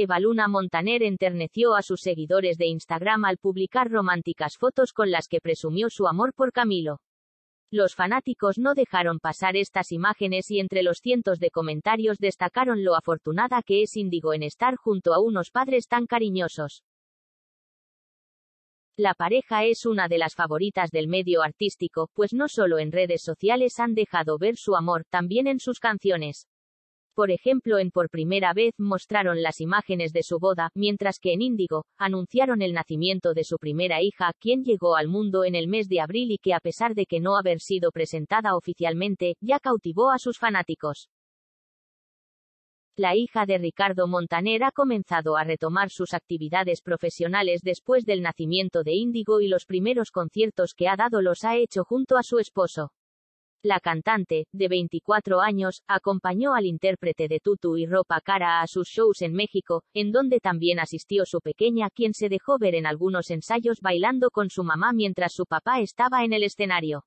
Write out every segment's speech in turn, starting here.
Evaluna Montaner enterneció a sus seguidores de Instagram al publicar románticas fotos con las que presumió su amor por Camilo. Los fanáticos no dejaron pasar estas imágenes y entre los cientos de comentarios destacaron lo afortunada que es Índigo en estar junto a unos padres tan cariñosos. La pareja es una de las favoritas del medio artístico, pues no solo en redes sociales han dejado ver su amor, también en sus canciones por ejemplo en Por primera vez mostraron las imágenes de su boda, mientras que en Índigo, anunciaron el nacimiento de su primera hija, quien llegó al mundo en el mes de abril y que a pesar de que no haber sido presentada oficialmente, ya cautivó a sus fanáticos la hija de Ricardo Montaner ha comenzado a retomar sus actividades profesionales después del nacimiento de Índigo y los primeros conciertos que ha dado los ha hecho junto a su esposo. La cantante, de 24 años, acompañó al intérprete de Tutu y Ropa Cara a sus shows en México, en donde también asistió su pequeña, quien se dejó ver en algunos ensayos bailando con su mamá mientras su papá estaba en el escenario.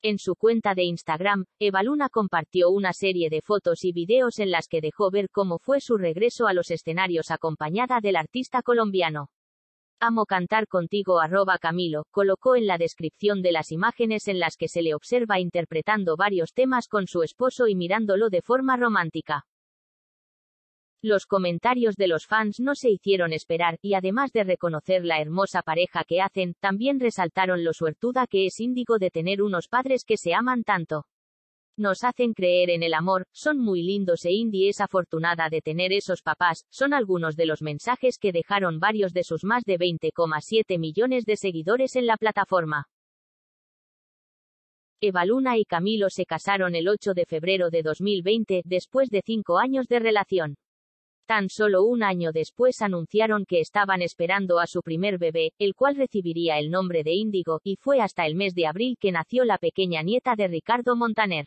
En su cuenta de Instagram, Evaluna compartió una serie de fotos y videos en las que dejó ver cómo fue su regreso a los escenarios acompañada del artista colombiano. Amo cantar contigo arroba Camilo, colocó en la descripción de las imágenes en las que se le observa interpretando varios temas con su esposo y mirándolo de forma romántica. Los comentarios de los fans no se hicieron esperar, y además de reconocer la hermosa pareja que hacen, también resaltaron lo suertuda que es Índigo de tener unos padres que se aman tanto. Nos hacen creer en el amor, son muy lindos e Indy es afortunada de tener esos papás, son algunos de los mensajes que dejaron varios de sus más de 20,7 millones de seguidores en la plataforma. Evaluna y Camilo se casaron el 8 de febrero de 2020, después de cinco años de relación. Tan solo un año después anunciaron que estaban esperando a su primer bebé, el cual recibiría el nombre de Índigo, y fue hasta el mes de abril que nació la pequeña nieta de Ricardo Montaner.